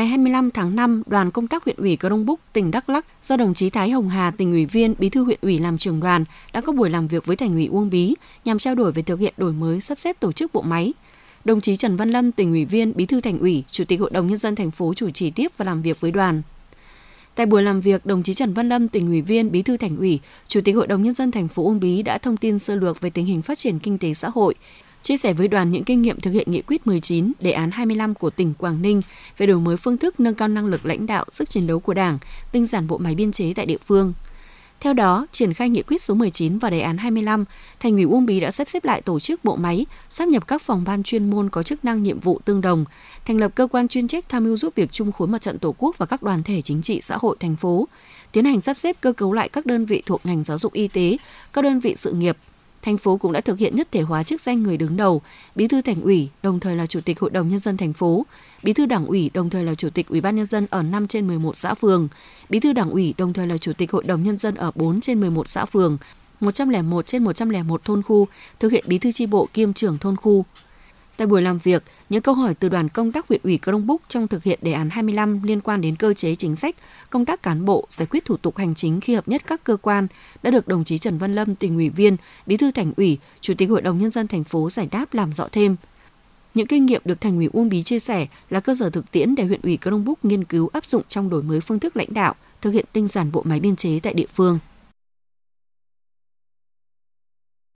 ngày 25 tháng 5, đoàn công tác huyện ủy Cờ Đông Búc, tỉnh Đắk Lắk do đồng chí Thái Hồng Hà, tỉnh ủy viên, bí thư huyện ủy làm trưởng đoàn đã có buổi làm việc với thành ủy Uông Bí nhằm trao đổi về thực hiện đổi mới sắp xếp tổ chức bộ máy. Đồng chí Trần Văn Lâm, tỉnh ủy viên, bí thư thành ủy, chủ tịch hội đồng nhân dân thành phố chủ trì tiếp và làm việc với đoàn. Tại buổi làm việc, đồng chí Trần Văn Lâm, tỉnh ủy viên, bí thư thành ủy, chủ tịch hội đồng nhân dân thành phố Uông Bí đã thông tin sơ lược về tình hình phát triển kinh tế xã hội, chia sẻ với đoàn những kinh nghiệm thực hiện nghị quyết 19, đề án 25 của tỉnh Quảng Ninh về đổi mới phương thức nâng cao năng lực lãnh đạo, sức chiến đấu của Đảng, tinh giản bộ máy biên chế tại địa phương. Theo đó, triển khai nghị quyết số 19 và đề án 25, Thành ủy Uông Bí đã sắp xếp, lại tổ chức bộ máy, sắp nhập các phòng ban chuyên môn có chức năng nhiệm vụ tương đồng, thành lập cơ quan chuyên trách tham mưu giúp việc chung khối mặt trận Tổ quốc và các đoàn thể chính trị xã hội thành phố, tiến hành sắp xếp cơ cấu lại các đơn vị thuộc ngành giáo dục y tế, các đơn vị sự nghiệp, thành phố cũng đã thực hiện nhất thể hóa chức danh người đứng đầu, bí thư thành ủy, đồng thời là chủ tịch hội đồng nhân dân thành phố, bí thư đảng ủy, đồng thời là chủ tịch ủy ban nhân dân ở 5 trên 11 xã phường, bí thư đảng ủy, đồng thời là chủ tịch hội đồng nhân dân ở 4 trên 11 xã phường, 101 trên 101 thôn khu, thực hiện bí thư chi bộ kiêm trưởng thôn khu. Tại buổi làm việc, những câu hỏi từ đoàn công tác huyện ủy Cơ Đông Búc trong thực hiện đề án 25 liên quan đến cơ chế chính sách, công tác cán bộ, giải quyết thủ tục hành chính khi hợp nhất các cơ quan đã được đồng chí Trần Văn Lâm, tỉnh ủy viên, bí thư thành ủy, chủ tịch hội đồng nhân dân thành phố giải đáp làm rõ thêm. Những kinh nghiệm được thành ủy Uông Bí chia sẻ là cơ sở thực tiễn để huyện ủy Cơ Đông Búc nghiên cứu áp dụng trong đổi mới phương thức lãnh đạo, thực hiện tinh giản bộ máy biên chế tại địa phương.